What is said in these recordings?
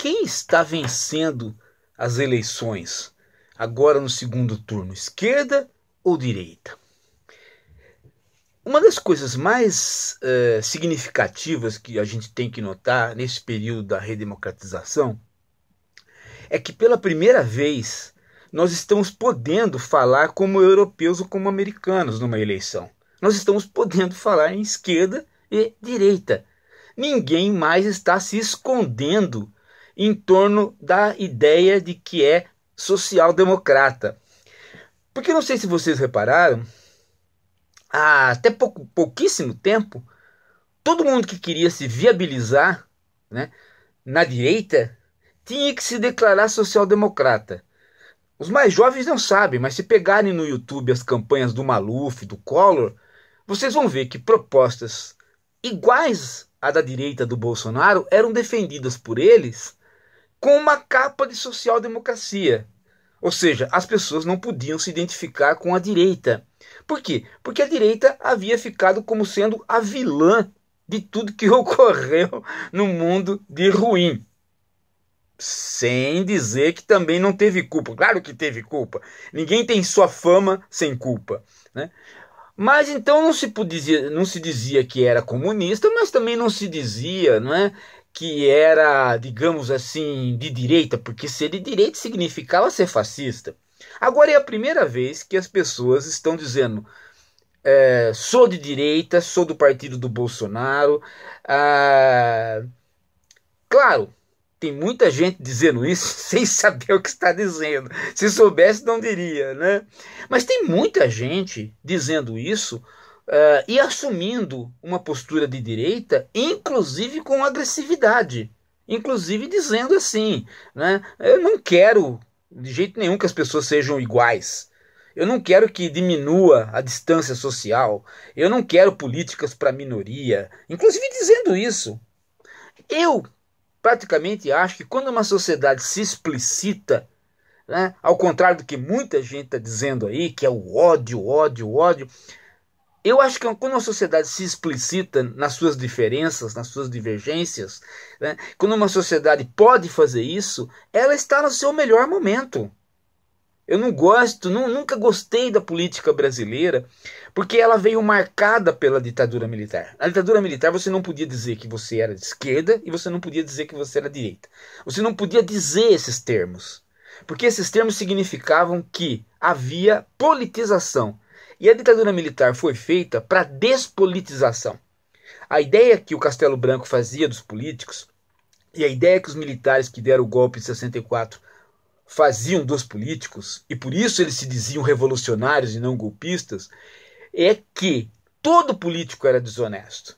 quem está vencendo as eleições agora no segundo turno, esquerda ou direita? Uma das coisas mais uh, significativas que a gente tem que notar nesse período da redemocratização é que pela primeira vez nós estamos podendo falar como europeus ou como americanos numa eleição. Nós estamos podendo falar em esquerda e direita. Ninguém mais está se escondendo em torno da ideia de que é social-democrata. Porque não sei se vocês repararam, há até pouco, pouquíssimo tempo, todo mundo que queria se viabilizar né, na direita tinha que se declarar social-democrata. Os mais jovens não sabem, mas se pegarem no YouTube as campanhas do Maluf, do Collor, vocês vão ver que propostas iguais à da direita do Bolsonaro eram defendidas por eles com uma capa de social-democracia. Ou seja, as pessoas não podiam se identificar com a direita. Por quê? Porque a direita havia ficado como sendo a vilã de tudo que ocorreu no mundo de ruim. Sem dizer que também não teve culpa. Claro que teve culpa. Ninguém tem sua fama sem culpa. Né? Mas então não se, podia, não se dizia que era comunista, mas também não se dizia não é, que era, digamos assim, de direita, porque ser de direita significava ser fascista. Agora é a primeira vez que as pessoas estão dizendo: é, sou de direita, sou do partido do Bolsonaro. Ah, claro, tem muita gente dizendo isso sem saber o que está dizendo. Se soubesse, não diria, né? Mas tem muita gente dizendo isso uh, e assumindo uma postura de direita, inclusive com agressividade, inclusive dizendo assim, né, eu não quero de jeito nenhum que as pessoas sejam iguais. Eu não quero que diminua a distância social. Eu não quero políticas para minoria. Inclusive dizendo isso, eu praticamente acho que quando uma sociedade se explicita, né, ao contrário do que muita gente está dizendo aí, que é o ódio, ódio, ódio, eu acho que é quando a sociedade se explicita nas suas diferenças, nas suas divergências, né, quando uma sociedade pode fazer isso, ela está no seu melhor momento. Eu não gosto, não, nunca gostei da política brasileira, porque ela veio marcada pela ditadura militar. Na ditadura militar você não podia dizer que você era de esquerda e você não podia dizer que você era direita. Você não podia dizer esses termos, porque esses termos significavam que havia politização e a ditadura militar foi feita para despolitização. A ideia que o Castelo Branco fazia dos políticos e a ideia que os militares que deram o golpe de 64 faziam dos políticos, e por isso eles se diziam revolucionários e não golpistas, é que todo político era desonesto.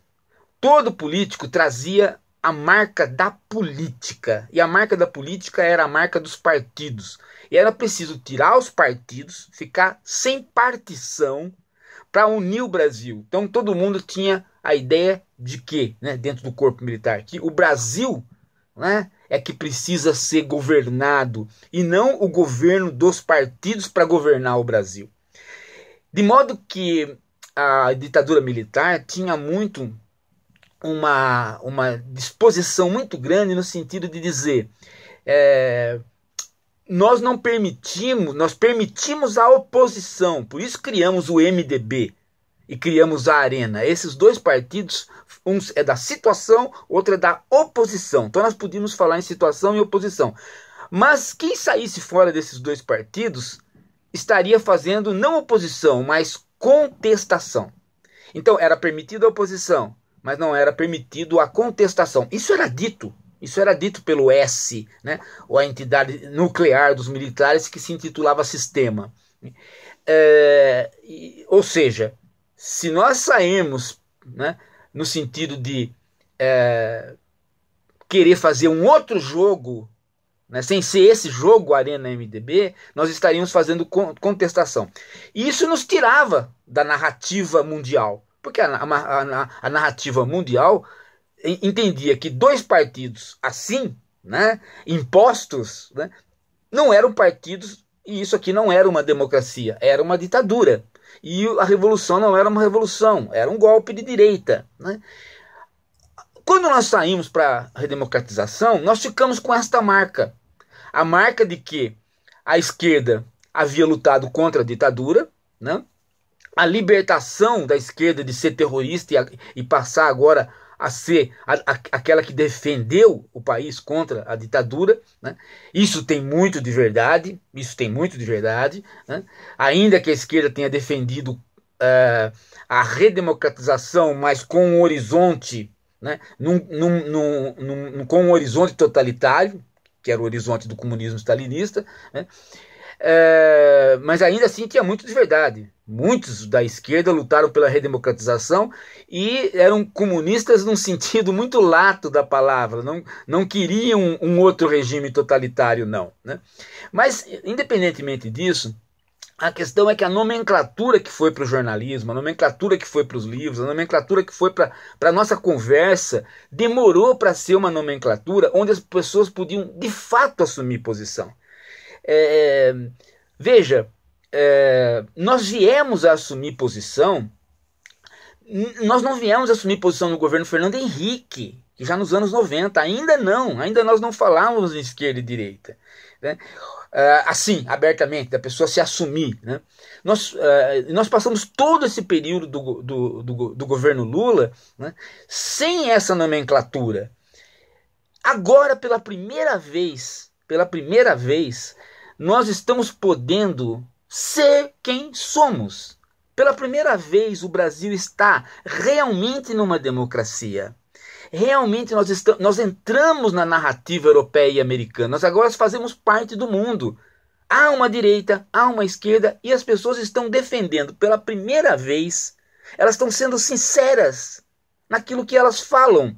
Todo político trazia a marca da política, e a marca da política era a marca dos partidos. E era preciso tirar os partidos, ficar sem partição para unir o Brasil. Então todo mundo tinha a ideia de que, né, dentro do corpo militar, que o Brasil né, é que precisa ser governado e não o governo dos partidos para governar o Brasil. De modo que a ditadura militar tinha muito uma, uma disposição muito grande no sentido de dizer é, nós não permitimos, nós permitimos a oposição, por isso criamos o MDB e criamos a Arena. Esses dois partidos, um é da situação, outro é da oposição. Então nós podíamos falar em situação e oposição. Mas quem saísse fora desses dois partidos estaria fazendo não oposição, mas contestação. Então era permitida a oposição, mas não era permitido a contestação. Isso era dito isso era dito pelo S, né? ou a entidade nuclear dos militares que se intitulava Sistema. É, ou seja, se nós sairmos né, no sentido de é, querer fazer um outro jogo, né, sem ser esse jogo Arena MDB, nós estaríamos fazendo contestação. E isso nos tirava da narrativa mundial, porque a, a, a, a narrativa mundial entendia que dois partidos assim, né, impostos, né, não eram partidos e isso aqui não era uma democracia, era uma ditadura. E a revolução não era uma revolução, era um golpe de direita. Né? Quando nós saímos para a redemocratização, nós ficamos com esta marca: a marca de que a esquerda havia lutado contra a ditadura, né? a libertação da esquerda de ser terrorista e, a, e passar agora a ser a, a, aquela que defendeu o país contra a ditadura. Né? Isso tem muito de verdade, isso tem muito de verdade. Né? Ainda que a esquerda tenha defendido uh, a redemocratização, mas com um horizonte, né? num, num, num, com um horizonte totalitário, que era o horizonte do comunismo stalinista, né? uh, mas ainda assim tinha muito de verdade muitos da esquerda lutaram pela redemocratização e eram comunistas num sentido muito lato da palavra, não, não queriam um outro regime totalitário, não. Né? Mas, independentemente disso, a questão é que a nomenclatura que foi para o jornalismo, a nomenclatura que foi para os livros, a nomenclatura que foi para a nossa conversa, demorou para ser uma nomenclatura onde as pessoas podiam de fato assumir posição. É, é veja, é, nós viemos a assumir posição, nós não viemos a assumir posição no governo Fernando Henrique, que já nos anos 90, ainda não, ainda nós não falávamos de esquerda e direita. Né? É, assim, abertamente, da pessoa se assumir. Né? Nós, é, nós passamos todo esse período do, do, do, do governo Lula né? sem essa nomenclatura. Agora, pela primeira vez, pela primeira vez, nós estamos podendo ser quem somos. Pela primeira vez, o Brasil está realmente numa democracia. Realmente nós, estamos, nós entramos na narrativa europeia e americana. Nós agora fazemos parte do mundo. Há uma direita, há uma esquerda e as pessoas estão defendendo pela primeira vez. Elas estão sendo sinceras naquilo que elas falam.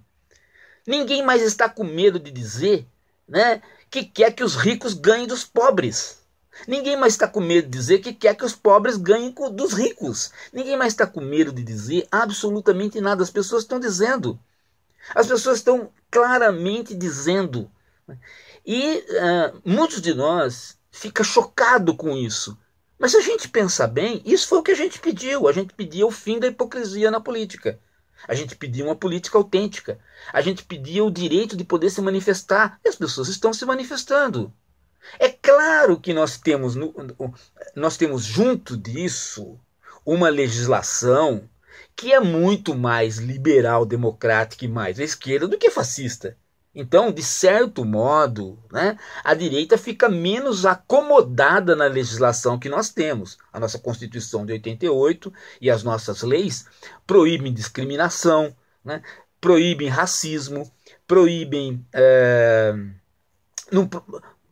Ninguém mais está com medo de dizer, né, que quer que os ricos ganhem dos pobres. Ninguém mais está com medo de dizer que quer que os pobres ganhem dos ricos. Ninguém mais está com medo de dizer absolutamente nada. As pessoas estão dizendo. As pessoas estão claramente dizendo. E uh, muitos de nós fica chocado com isso. Mas se a gente pensar bem, isso foi o que a gente pediu. A gente pedia o fim da hipocrisia na política. A gente pedia uma política autêntica. A gente pedia o direito de poder se manifestar. E as pessoas estão se manifestando. É claro que nós temos, nós temos junto disso uma legislação que é muito mais liberal, democrática e mais à esquerda do que fascista. Então, de certo modo, né, a direita fica menos acomodada na legislação que nós temos. A nossa Constituição de 88 e as nossas leis proíbem discriminação, né, proíbem racismo, proíbem. É, não,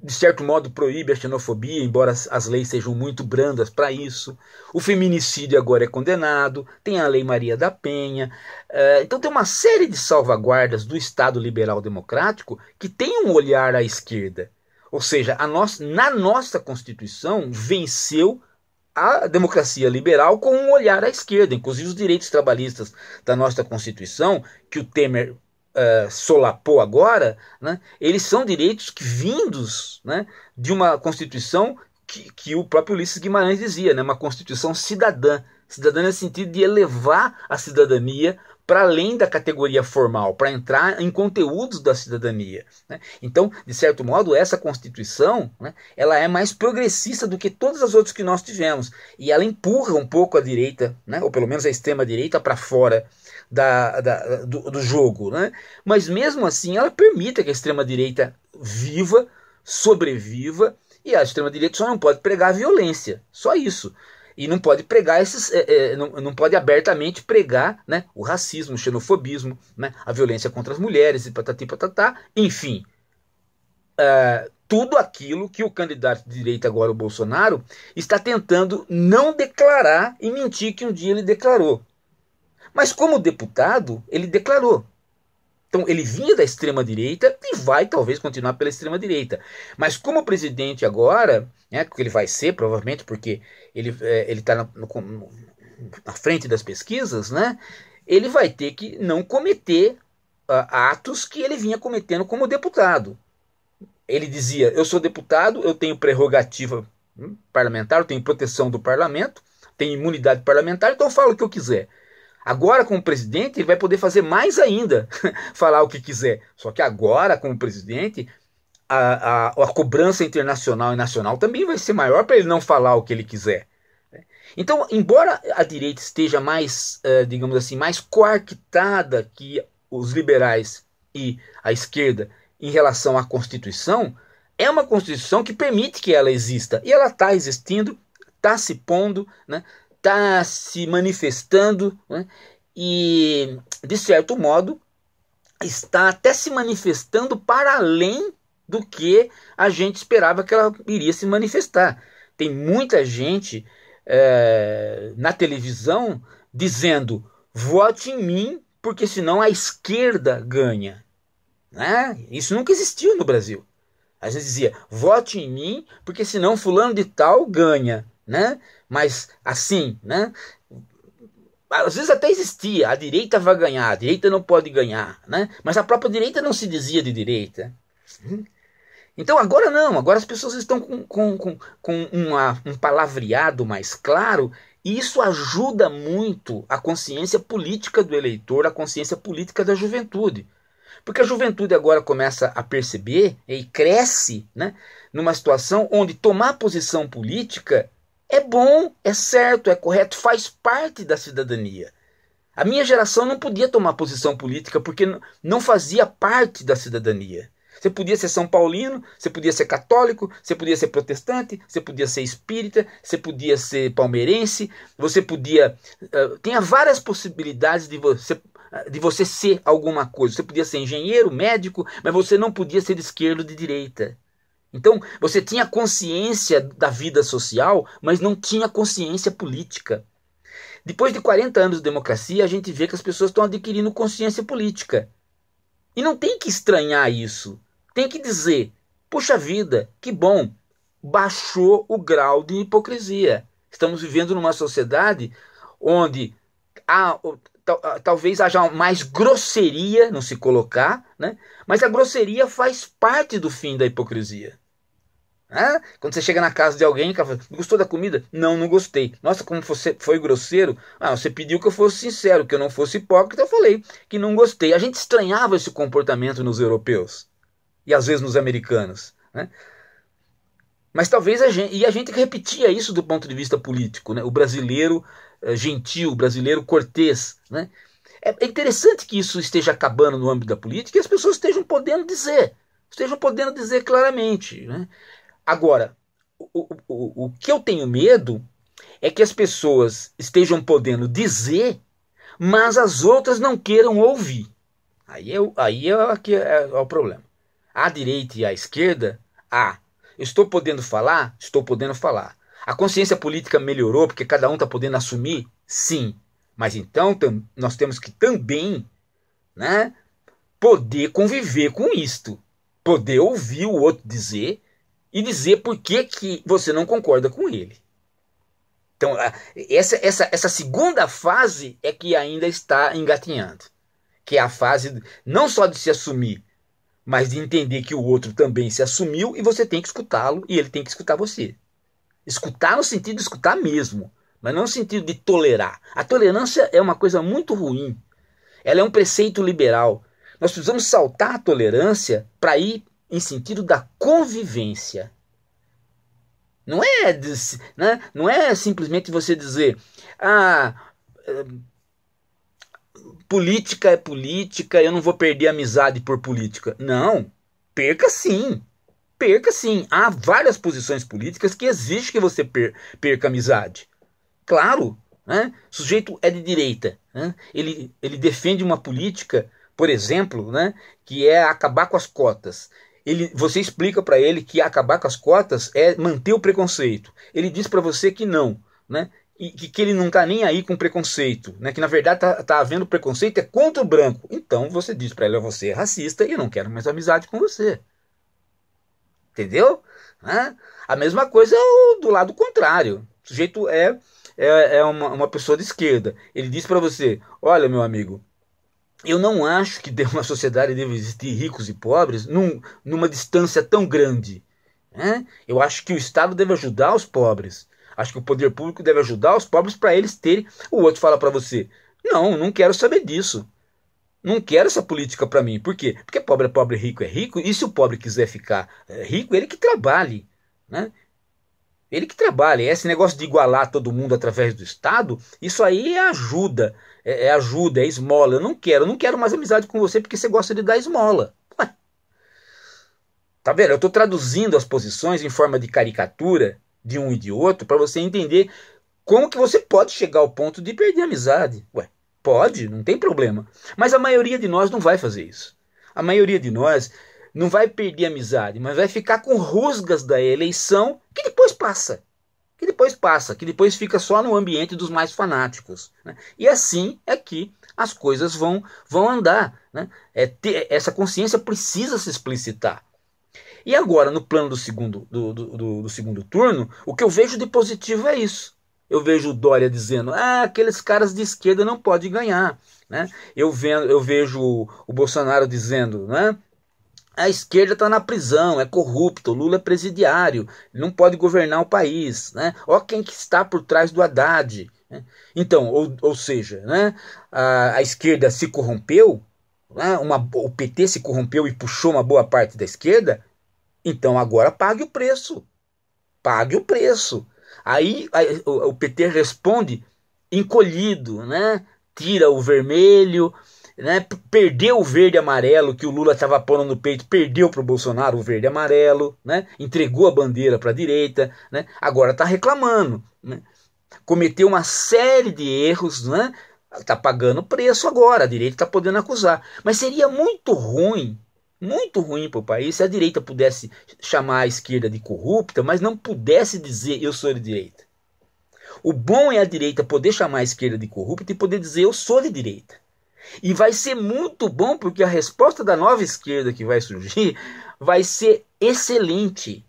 de certo modo, proíbe a xenofobia, embora as leis sejam muito brandas para isso. O feminicídio agora é condenado, tem a Lei Maria da Penha. Eh, então, tem uma série de salvaguardas do Estado liberal democrático que tem um olhar à esquerda. Ou seja, nossa, na nossa Constituição venceu a democracia liberal com um olhar à esquerda. Inclusive, os direitos trabalhistas da nossa Constituição, que o Temer é, solapou agora, né, eles são direitos que, vindos né, de uma Constituição que, que, o próprio Ulisses Guimarães dizia, né, uma Constituição cidadã. Cidadã no sentido de elevar a cidadania para além da categoria formal, para entrar em conteúdos da cidadania. Né? Então, de certo modo, essa Constituição né, ela é mais progressista do que todas as outras que nós tivemos. E ela empurra um pouco a direita, né, ou pelo menos a extrema-direita, para fora da, da do, do, jogo. Né? Mas mesmo assim, ela permite que a extrema-direita viva, sobreviva, e a extrema-direita só não pode pregar a violência, só isso. E não pode pregar esses. É, é, não, não pode abertamente pregar né, o racismo, o xenofobismo, né, a violência contra as mulheres, e patati patatá, enfim. Uh, tudo aquilo que o candidato de direita agora, o Bolsonaro, está tentando não declarar e mentir que um dia ele declarou. Mas como deputado, ele declarou. Então ele vinha da extrema direita e vai talvez continuar pela extrema direita. Mas como presidente agora, né, que ele vai ser provavelmente porque ele é, ele está na, na, frente das pesquisas, né? Ele vai ter que não cometer uh, atos que ele vinha cometendo como deputado. Ele dizia: eu sou deputado, eu tenho prerrogativa hum, parlamentar, eu tenho proteção do parlamento, tenho imunidade parlamentar, então eu falo o que eu quiser. Agora, como presidente, ele vai poder fazer mais ainda, falar o que quiser. Só que agora, como presidente, a, a, a cobrança internacional e nacional também vai ser maior para ele não falar o que ele quiser. Então, embora a direita esteja mais, eh, digamos assim, mais coartada que os liberais e a esquerda em relação à Constituição, é uma Constituição que permite que ela exista. E ela está existindo, está se pondo, né? está se manifestando né? e, de certo modo, está até se manifestando para além do que a gente esperava que ela iria se manifestar. Tem muita gente é, na televisão dizendo: vote em mim, porque senão a esquerda ganha. Né? Isso nunca existiu no Brasil. A gente dizia: vote em mim, porque senão Fulano de Tal ganha né? Mas assim, né? Às vezes até existia, a direita vai ganhar, a direita não pode ganhar, né? Mas a própria direita não se dizia de direita. Então agora não, agora as pessoas estão com, com, com, com uma, um palavreado mais claro e isso ajuda muito a consciência política do eleitor, a consciência política da juventude. Porque a juventude agora começa a perceber e cresce né, numa situação onde tomar posição política é bom, é certo, é correto, faz parte da cidadania. A minha geração não podia tomar posição política porque não fazia parte da cidadania. Você podia ser São Paulino, você podia ser católico, você podia ser protestante, você podia ser espírita, você podia ser palmeirense, você podia. Uh, tinha várias possibilidades de você, eh, de você ser alguma coisa. Você podia ser engenheiro, médico, mas você não podia ser de esquerda ou de direita. Então, você tinha consciência da vida social, mas não tinha consciência política. Depois de 40 anos de democracia, a gente vê que as pessoas estão adquirindo consciência política. E não tem que estranhar isso. Tem que dizer: puxa vida, que bom, baixou o grau de hipocrisia. Estamos vivendo numa sociedade onde há, ah, talvez haja mais grosseria não se colocar, né? mas a grosseria faz parte do fim da hipocrisia. Quando você chega na casa de alguém, cara, gostou da comida? Não, não gostei. Nossa, como você foi grosseiro. Ah, você pediu que eu fosse sincero, que eu não fosse hipócrita, eu falei que não gostei. A gente estranhava esse comportamento nos europeus e às vezes nos americanos. Né? Mas talvez a gente. E a gente repetia isso do ponto de vista político, né? o brasileiro é, gentil, o brasileiro cortês. Né? É, é interessante que isso esteja acabando no âmbito da política e as pessoas estejam podendo dizer, estejam podendo dizer claramente. Né? Agora, o, o, o que eu tenho medo é que as pessoas estejam podendo dizer, mas as outras não queiram ouvir. Aí é, aí é, é, é o problema. A direita e a esquerda, ah, eu estou podendo falar? Estou podendo falar. A consciência política melhorou porque cada um está podendo assumir? Sim. Mas então nós temos que também né, poder conviver com isto. Poder ouvir o outro dizer e dizer por que, que você não concorda com ele. Então, essa, essa, essa segunda fase é que ainda está engatinhando, que é a fase não só de se assumir, mas de entender que o outro também se assumiu e você tem que escutá-lo e ele tem que escutar você. Escutar no sentido de escutar mesmo, mas não no sentido de tolerar. A tolerância é uma coisa muito ruim. Ela é um preceito liberal. Nós precisamos saltar a tolerância para ir em sentido da convivência. Não é, né? não é simplesmente você dizer, ah, eh, política é política, eu não vou perder amizade por política. Não, perca sim. Perca sim. Há várias posições políticas que exigem que você perca amizade. Claro, né? o sujeito é de direita. Né? Ele, ele defende uma política, por exemplo, né? que é acabar com as cotas ele, você explica para ele que acabar com as cotas é manter o preconceito. Ele diz para você que não, né? E que, que ele não está nem aí com preconceito, né? Que na verdade está tá havendo preconceito é contra o branco. Então você diz para ele: você é racista e eu não quero mais amizade com você. Entendeu? Né? A mesma coisa do lado contrário. O sujeito é, é, é uma, uma pessoa de esquerda. Ele diz para você: olha, meu amigo, eu não acho que uma sociedade deve existir ricos e pobres num, numa distância tão grande. Né? Eu acho que o Estado deve ajudar os pobres. Acho que o poder público deve ajudar os pobres para eles terem. O outro fala para você: não, não quero saber disso. Não quero essa política para mim. Por quê? Porque pobre é pobre, rico é rico. E se o pobre quiser ficar é rico, ele que trabalhe. Né? Ele que trabalha. Esse negócio de igualar todo mundo através do Estado, isso aí é ajuda. É, é ajuda, é esmola. Eu não quero, eu não quero mais amizade com você porque você gosta de dar esmola. Ué. Tá vendo? Eu estou traduzindo as posições em forma de caricatura de um e de outro para você entender como que você pode chegar ao ponto de perder a amizade. Ué, pode, não tem problema. Mas a maioria de nós não vai fazer isso. A maioria de nós não vai perder a amizade, mas vai ficar com rusgas da eleição que depois passa. Que depois passa, que depois fica só no ambiente dos mais fanáticos. Né? E assim é que as coisas vão, vão andar. Né? É, ter, essa consciência precisa se explicitar. E agora, no plano do segundo, do, do, do, segundo turno, o que eu vejo de positivo é isso. Eu vejo o Dória dizendo: ah, aqueles caras de esquerda não podem ganhar. Né? Eu, vendo, eu vejo o Bolsonaro dizendo: né? a esquerda está na prisão, é corrupto, Lula é presidiário, não pode governar o país. Né? Olha quem que está por trás do Haddad. Né? Então, ou, ou seja, né? a, a esquerda se corrompeu, né? Uma, o PT se corrompeu e puxou uma boa parte da esquerda, então agora pague o preço. Pague o preço. Aí a, o, o PT responde encolhido, né? tira o vermelho, né, perdeu o verde e amarelo que o Lula estava pondo no peito, perdeu para o Bolsonaro o verde e amarelo, né, entregou a bandeira para a direita, né, agora está reclamando. Né, cometeu uma série de erros, né, está pagando preço agora, a direita está podendo acusar. Mas seria muito ruim, muito ruim para o país se a direita pudesse chamar a esquerda de corrupta, mas não pudesse dizer eu sou de direita. O bom é a direita poder chamar a esquerda de corrupta e poder dizer eu sou de direita. E vai ser muito bom porque a resposta da nova esquerda que vai surgir vai ser excelente.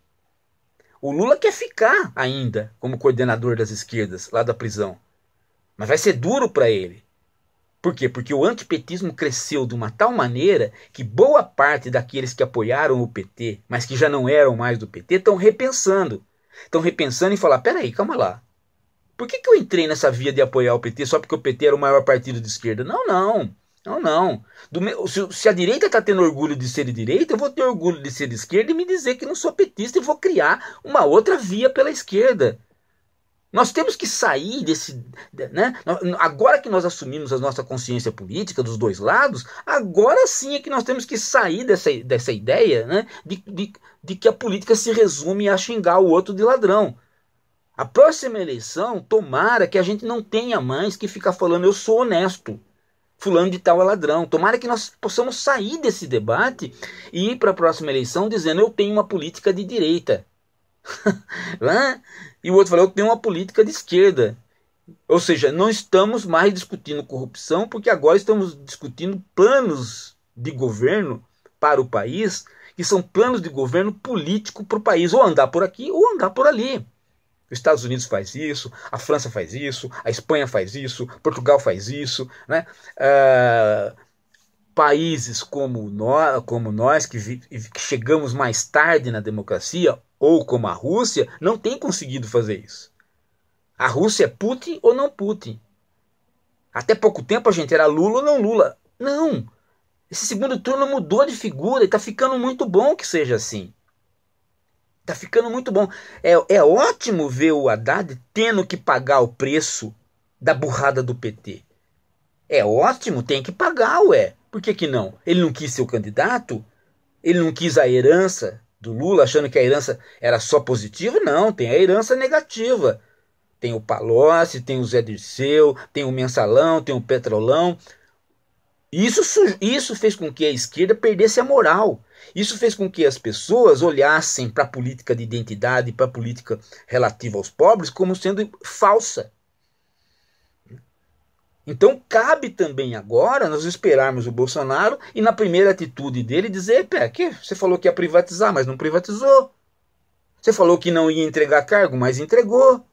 O Lula quer ficar ainda como coordenador das esquerdas lá da prisão. Mas vai ser duro para ele. Por quê? Porque o antipetismo cresceu de uma tal maneira que boa parte daqueles que apoiaram o PT, mas que já não eram mais do PT, estão repensando. Estão repensando e falar: peraí, calma lá. Por que, que eu entrei nessa via de apoiar o PT só porque o PT era o maior partido de esquerda? Não, não. Não, não. Meu, se, se, a direita está tendo orgulho de ser de direita, eu vou ter orgulho de ser de esquerda e me dizer que não sou petista e vou criar uma outra via pela esquerda. Nós temos que sair desse. Né? Agora que nós assumimos a nossa consciência política dos dois lados, agora sim é que nós temos que sair dessa, dessa ideia né? de, de, de que a política se resume a xingar o outro de ladrão. A próxima eleição, tomara que a gente não tenha mais que ficar falando eu sou honesto, fulano de tal é ladrão. Tomara que nós possamos sair desse debate e ir para a próxima eleição dizendo eu tenho uma política de direita. Lá, e o outro falou eu tenho uma política de esquerda. Ou seja, não estamos mais discutindo corrupção, porque agora estamos discutindo planos de governo para o país, que são planos de governo político para o país, ou andar por aqui ou andar por ali. Os Estados Unidos faz isso, a França faz isso, a Espanha faz isso, Portugal faz isso, né? Uh, países como nós, como nós que, vi, que chegamos mais tarde na democracia, ou como a Rússia, não tem conseguido fazer isso. A Rússia é Putin ou não Putin? Até pouco tempo a gente era Lula ou não Lula. Não! Esse segundo turno mudou de figura e está ficando muito bom que seja assim. Tá ficando muito bom. É, é ótimo ver o Haddad tendo que pagar o preço da burrada do PT. É ótimo, tem que pagar, ué. Por que, que não? Ele não quis ser o candidato? Ele não quis a herança do Lula, achando que a herança era só positiva? Não, tem a herança negativa. Tem o Palocci, tem o Zé Dirceu, tem o Mensalão, tem o Petrolão. Isso, isso fez com que a esquerda perdesse a moral. Isso fez com que as pessoas olhassem para a política de identidade, para a política relativa aos pobres, como sendo falsa. Então, cabe também agora nós esperarmos o Bolsonaro e, na primeira atitude dele, dizer: pé, que você falou que ia privatizar, mas não privatizou. Você falou que não ia entregar cargo, mas entregou.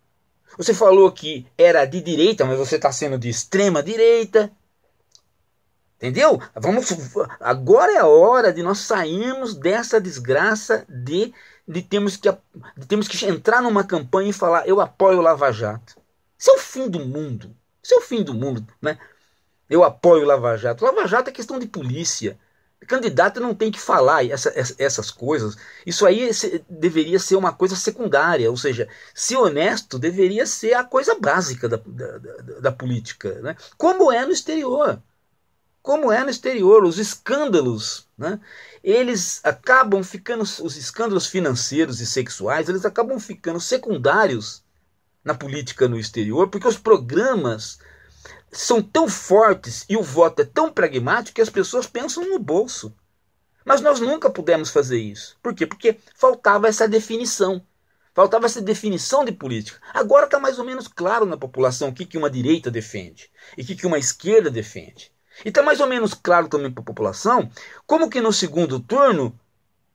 Você falou que era de direita, mas você está sendo de extrema direita. Entendeu? Vamos, agora é a hora de nós sairmos dessa desgraça de, de, termos que, de temos que entrar numa campanha e falar eu apoio o Lava Jato. Isso é o fim do mundo. Isso é o fim do mundo, né? Eu apoio o Lava Jato. Lava Jato é questão de polícia. Candidato não tem que falar essa, essa, essas coisas. Isso aí se, deveria ser uma coisa secundária, ou seja, ser honesto deveria ser a coisa básica da, da, da, da política, né? como é no exterior como é no exterior, os escândalos, né? eles acabam ficando, os escândalos financeiros e sexuais, eles acabam ficando secundários na política no exterior, porque os programas são tão fortes e o voto é tão pragmático que as pessoas pensam no bolso. Mas nós nunca pudemos fazer isso. Por quê? Porque faltava essa definição. Faltava essa definição de política. Agora está mais ou menos claro na população o que, que uma direita defende e o que, que uma esquerda defende. E então, está mais ou menos claro também para a população como que no segundo turno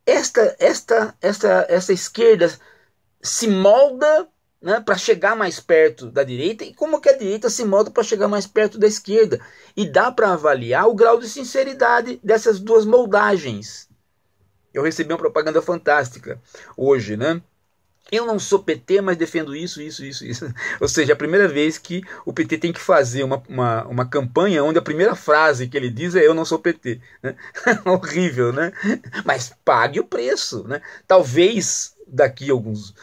esta, esta, esta, esta esquerda se molda né, para chegar mais perto da direita e como que a direita se molda para chegar mais perto da esquerda. E dá para avaliar o grau de sinceridade dessas duas moldagens. Eu recebi uma propaganda fantástica hoje, né? eu não sou PT, mas defendo isso, isso, isso, isso. Ou seja, é a primeira vez que o PT tem que fazer uma, uma, uma campanha onde a primeira frase que ele diz é eu não sou PT. Né? Horrível, né? Mas pague o preço. Né? Talvez daqui a alguns,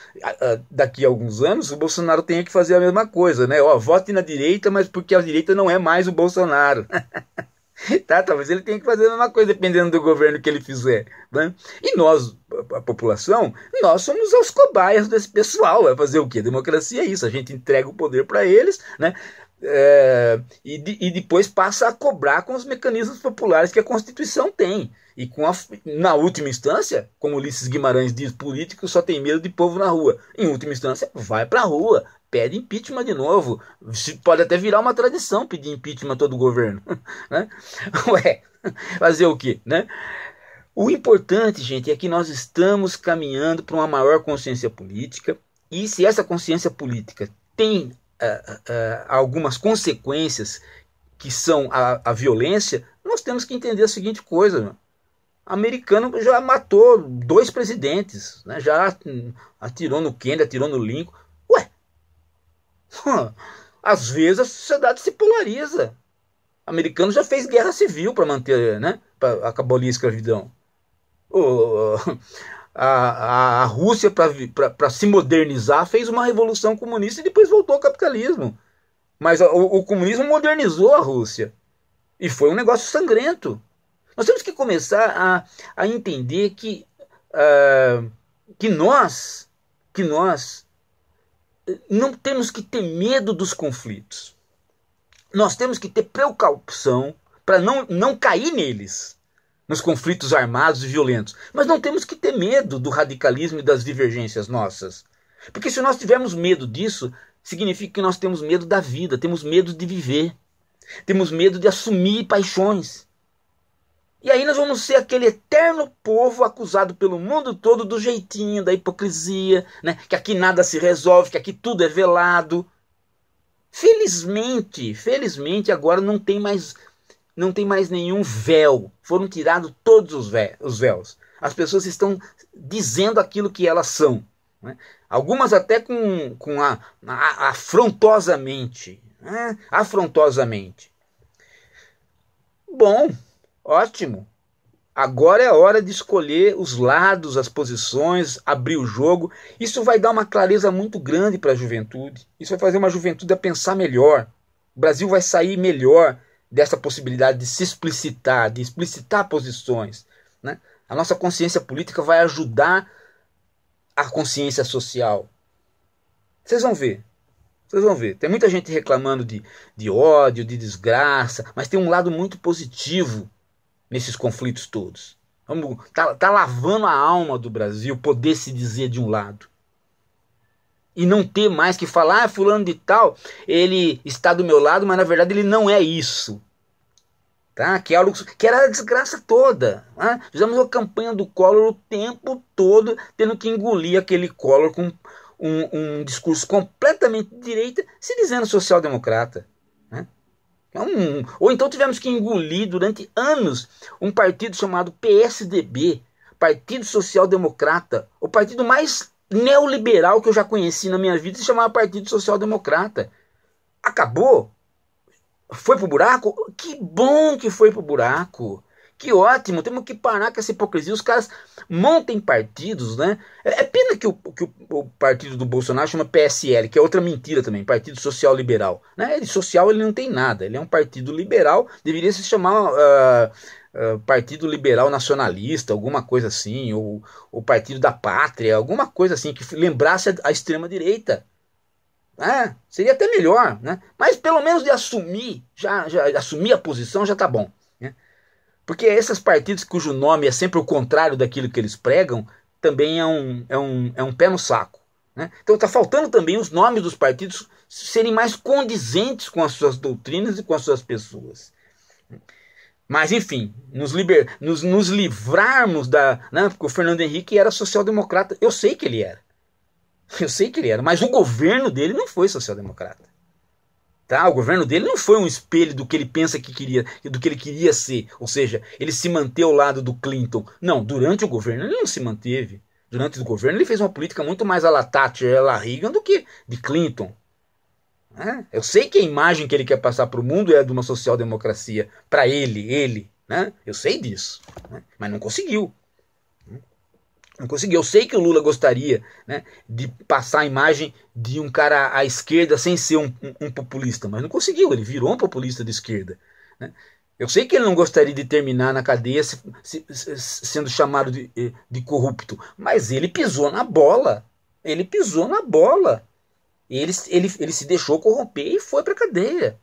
daqui a alguns anos o Bolsonaro tenha que fazer a mesma coisa, né? Ó, vote na direita, mas porque a direita não é mais o Bolsonaro. tá, talvez ele tenha que fazer a mesma coisa dependendo do governo que ele fizer. Né? E nós, a, população, nós somos os cobaias desse pessoal. Vai fazer o quê? Democracia é isso, a gente entrega o poder para eles, né? É, e, de, e, depois passa a cobrar com os mecanismos populares que a Constituição tem. E com a, na última instância, como Ulisses Guimarães diz, político só tem medo de povo na rua. Em última instância, vai para a rua, pede impeachment de novo. Pode até virar uma tradição pedir impeachment a todo governo. né? Ué, fazer o quê? Né? O importante, gente, é que nós estamos caminhando para uma maior consciência política e se essa consciência política tem uh, uh, algumas consequências que são a, a, violência, nós temos que entender a seguinte coisa: o americano já matou dois presidentes, né? já atirou no Kennedy, atirou no Lincoln. Ué, às vezes a sociedade se polariza. O americano já fez guerra civil para manter, né? a escravidão a, a, Rússia, para se modernizar, fez uma revolução comunista e depois voltou ao capitalismo. Mas o, o comunismo modernizou a Rússia. E foi um negócio sangrento. Nós temos que começar a, a entender que, uh, que nós, que nós eh, não temos que ter medo dos conflitos. Nós temos que ter precaução para não, não cair neles nos conflitos armados e violentos. Mas não temos que ter medo do radicalismo e das divergências nossas. Porque se nós tivermos medo disso, significa que nós temos medo da vida, temos medo de viver, temos medo de assumir paixões. E aí nós vamos ser aquele eterno povo acusado pelo mundo todo do jeitinho, da hipocrisia, né? que aqui nada se resolve, que aqui tudo é velado. Felizmente, felizmente agora não tem mais não tem mais nenhum véu. Foram tirados todos os, vé os véus. As pessoas estão dizendo aquilo que elas são. Né? Algumas até com, com a, a afrontosamente. Né? Afrontosamente. Bom, ótimo. Agora é a hora de escolher os lados, as posições, abrir o jogo. Isso vai dar uma clareza muito grande para a juventude. Isso vai fazer uma juventude a pensar melhor. O Brasil vai sair melhor dessa possibilidade de se explicitar, de explicitar posições. Né? A nossa consciência política vai ajudar a consciência social. Vocês vão ver. Vocês vão ver. Tem muita gente reclamando de, de ódio, de desgraça, mas tem um lado muito positivo nesses conflitos todos. Vamos, tá, tá lavando a alma do Brasil poder se dizer de um lado e não ter mais que falar, ah, fulano de tal, ele está do meu lado, mas na verdade ele não é isso. Tá? Que, é que era a desgraça toda. Né? Fizemos uma campanha do Collor o tempo todo, tendo que engolir aquele Collor com um, um discurso completamente de direita, se dizendo social-democrata. Né? É um, ou então tivemos que engolir durante anos um partido chamado PSDB, Partido Social Democrata, o partido mais neoliberal que eu já conheci na minha vida se chamava Partido Social Democrata. Acabou? Foi pro buraco? Que bom que foi pro buraco que ótimo, temos que parar com essa hipocrisia. Os caras montem partidos, né? É, é, pena que, o, que o, o partido do Bolsonaro chama PSL, que é outra mentira também, Partido Social Liberal. Né? Ele social ele não tem nada, ele é um partido liberal, deveria se chamar. Uh, Uh, Partido Liberal Nacionalista, alguma coisa assim, ou o Partido da Pátria, alguma coisa assim, que lembrasse a, a extrema-direita. Né? Seria até melhor, né? mas pelo menos de assumir, já, já assumir a posição já tá bom. Porque esses partidos cujo nome é sempre o contrário daquilo que eles pregam, também é um, é um, é um pé no saco. Né? Então está faltando também os nomes dos partidos serem mais condizentes com as suas doutrinas e com as suas pessoas. Mas, enfim, nos, liber, nos, nos livrarmos da. Né? Porque o Fernando Henrique era social-democrata. Eu sei que ele era. Eu sei que ele era, mas o governo dele não foi social-democrata. Tá? O governo dele não foi um espelho do que ele pensa que queria, do que ele queria ser. Ou seja, ele se manteve ao lado do Clinton. Não, durante o governo ele não se manteve. Durante o governo ele fez uma política muito mais à la Thatcher, à la Reagan do que de Clinton. Né? Eu sei que a imagem que ele quer passar para o mundo é a de uma social-democracia. Para ele, ele. Né? Eu sei disso. Né? Mas não conseguiu. Não consegui. Eu sei que o Lula gostaria né, de passar a imagem de um cara à esquerda sem ser um, um, um populista, mas não conseguiu. Ele virou um populista de esquerda. Né? Eu sei que ele não gostaria de terminar na cadeia se, se, se, sendo chamado de, eh, de corrupto, mas ele pisou na bola. Ele pisou na bola. Ele, ele, ele se deixou corromper e foi para a cadeia.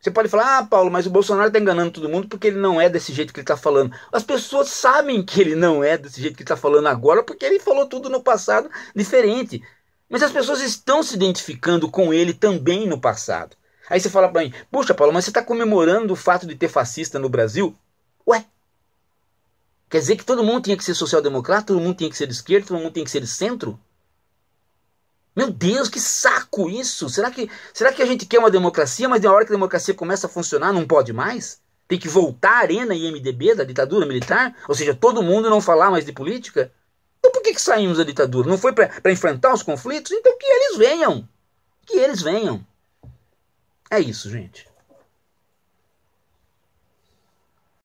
Você pode falar, ah, Paulo, mas o Bolsonaro está enganando todo mundo porque ele não é desse jeito que ele está falando. As pessoas sabem que ele não é desse jeito que ele está falando agora porque ele falou tudo no passado diferente. Mas as pessoas estão se identificando com ele também no passado. Aí você fala para mim, puxa, Paulo, mas você está comemorando o fato de ter fascista no Brasil? Ué, quer dizer que todo mundo tinha que ser social-democrata, todo mundo tinha que ser de esquerda, todo mundo tinha que ser de centro? Meu Deus, que saco isso! Será que, será que a gente quer uma democracia, mas na hora que a democracia começa a funcionar, não pode mais? Tem que voltar à arena e MDB da ditadura militar? Ou seja, todo mundo não falar mais de política? Então por que, que saímos da ditadura? Não foi para enfrentar os conflitos? Então que eles venham! Que eles venham! É isso, gente.